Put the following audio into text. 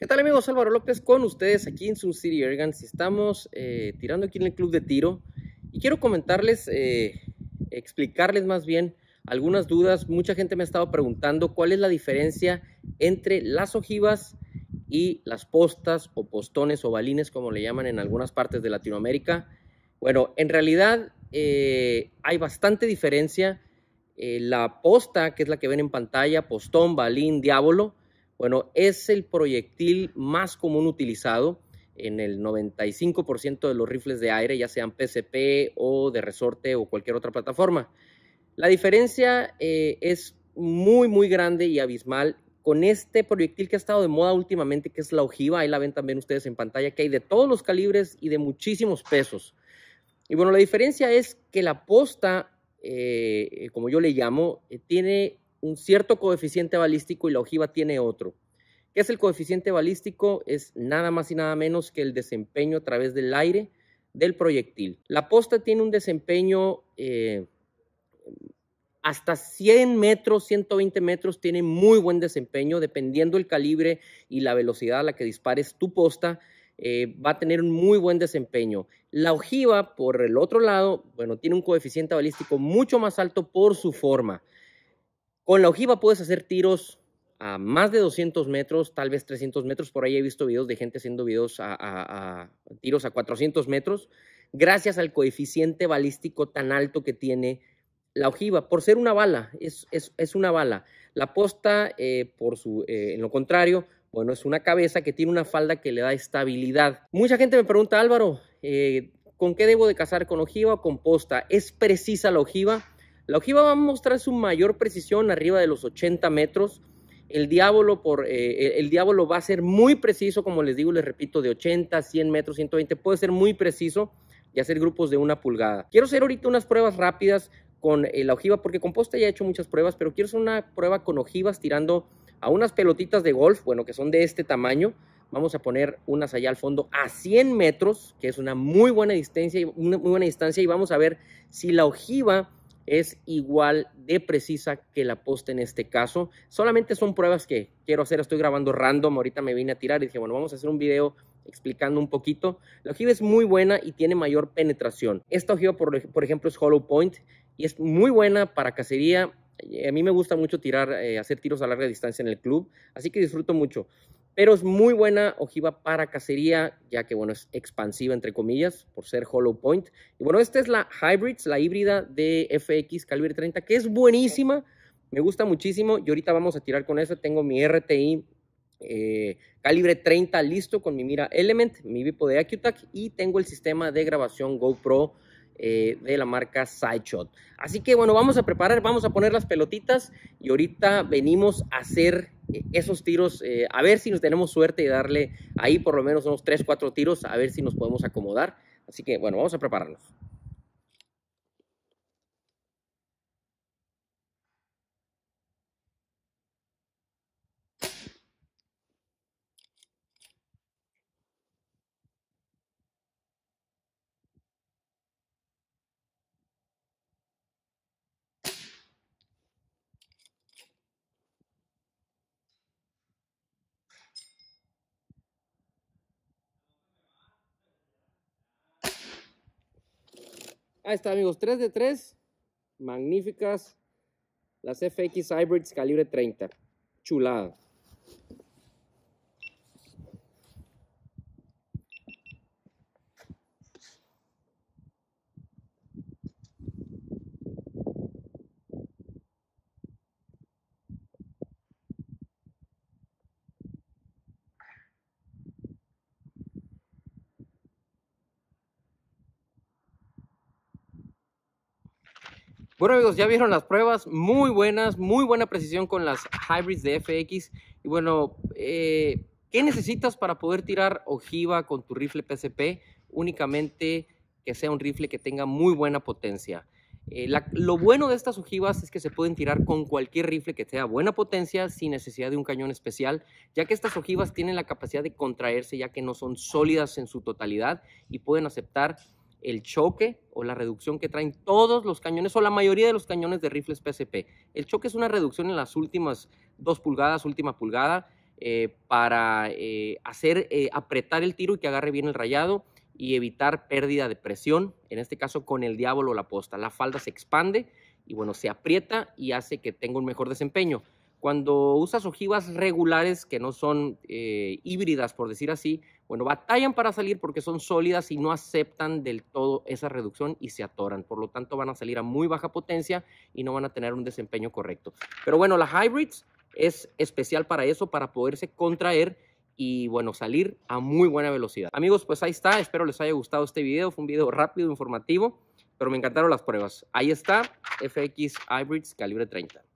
¿Qué tal amigos? Álvaro López con ustedes aquí en Sun City Si Estamos eh, tirando aquí en el club de tiro y quiero comentarles, eh, explicarles más bien algunas dudas. Mucha gente me ha estado preguntando cuál es la diferencia entre las ojivas y las postas o postones o balines como le llaman en algunas partes de Latinoamérica. Bueno, en realidad eh, hay bastante diferencia. la posta, que es la que ven en pantalla, postón, balín, diablo, bueno, es el proyectil más común utilizado en el 95% de los rifles de aire, ya sean PCP o de resorte o cualquier otra plataforma. La diferencia eh, es muy, muy grande y abismal con este proyectil que ha estado de moda últimamente, que es la ojiva. Ahí la ven también ustedes en pantalla, que hay de todos los calibres y de muchísimos pesos. Y bueno, la diferencia es que la posta, eh, como yo le llamo, eh, tiene un cierto coeficiente balístico y la ojiva tiene otro. ¿Qué es el coeficiente balístico? Es nada más y nada menos que el desempeño a través del aire del proyectil. La posta tiene un desempeño eh, hasta 100 metros, 120 metros, tiene muy buen desempeño, dependiendo el calibre y la velocidad a la que dispares tu posta. Eh, va a tener un muy buen desempeño. La ojiva, por el otro lado, bueno, tiene un coeficiente balístico mucho más alto por su forma. Con la ojiva puedes hacer tiros a más de 200 metros, tal vez 300 metros. Por ahí he visto videos de gente haciendo videos a, tiros a 400 metros, gracias al coeficiente balístico tan alto que tiene la ojiva, por ser una bala, es, es, una bala. La posta, eh, por su, eh, en lo contrario, bueno, es una cabeza que tiene una falda que le da estabilidad. Mucha gente me pregunta, Álvaro, eh, ¿con qué debo de cazar? ¿Con ojiva o con posta? ¿Es precisa la ojiva? La ojiva va a mostrar su mayor precisión arriba de los 80 metros. El diablo, por, eh, eh, el va a ser muy preciso, como les digo, les repito, de 80, 100 metros, 120, puede ser muy preciso y hacer grupos de una pulgada. Quiero hacer ahorita unas pruebas rápidas con eh, la ojiva, porque Composta ya he hecho muchas pruebas, pero quiero hacer una prueba con ojivas tirando a unas pelotitas de golf, bueno, que son de este tamaño. Vamos a poner unas allá al fondo a 100 metros, que es una muy buena distancia, una muy buena distancia, y vamos a ver si la ojiva es igual de precisa que la posta en este caso. Solamente son pruebas que quiero hacer, estoy grabando random, ahorita me vine a tirar y dije, bueno, vamos a hacer un video explicando un poquito. La ojiva es muy buena y tiene mayor penetración. Esta ojiva, por, ejemplo, es Hollow Point y es muy buena para cacería. A mí me gusta mucho tirar, eh, hacer tiros a larga distancia en el club, así que disfruto mucho pero es muy buena ojiva para cacería, ya que bueno, es expansiva entre comillas por ser hollow point. Y bueno, esta es la Hybrids, la híbrida de FX Calibre 30, que es buenísima, me gusta muchísimo y ahorita vamos a tirar con eso. Tengo mi RTI eh, calibre 30 listo con mi mira Element, mi Vipo de Acutac y tengo el sistema de grabación GoPro eh, de la marca Sideshot. Así que bueno, vamos a preparar, vamos a poner las pelotitas y ahorita venimos a hacer eh, esos tiros, eh, a ver si nos tenemos suerte y darle ahí por lo menos unos 3, 4 tiros, a ver si nos podemos acomodar. Así que bueno, vamos a prepararnos. Ahí está, amigos, 3 de 3. Magníficas. Las FX Hybrids calibre 30. Chulada. Bueno amigos, ya vieron las pruebas, muy buenas, muy buena precisión con las hybrids de FX. Y bueno, eh, ¿qué necesitas para poder tirar ojiva con tu rifle PCP? Únicamente que sea un rifle que tenga muy buena potencia. Eh, lo bueno de estas ojivas es que se pueden tirar con cualquier rifle que sea buena potencia sin necesidad de un cañón especial, ya que estas ojivas tienen la capacidad de contraerse ya que no son sólidas en su totalidad y pueden aceptar el choque o la reducción que traen todos los cañones o la mayoría de los cañones de rifles PSP. El choque es una reducción en las últimas dos pulgadas, última pulgada, eh, para eh, hacer eh, apretar el tiro y que agarre bien el rayado y evitar pérdida de presión, en este caso con el diablo o la posta. La falda se expande y bueno, se aprieta y hace que tenga un mejor desempeño. Cuando usas ojivas regulares, que no son eh, híbridas, por decir así, bueno, batallan para salir porque son sólidas y no aceptan del todo esa reducción y se atoran. Por lo tanto, van a salir a muy baja potencia y no van a tener un desempeño correcto. Pero bueno, las hybrids es especial para eso, para poderse contraer y bueno, salir a muy buena velocidad. Amigos, pues ahí está. Espero les haya gustado este video. Fue un video rápido, informativo, pero me encantaron las pruebas. Ahí está, FX Hybrids calibre 30.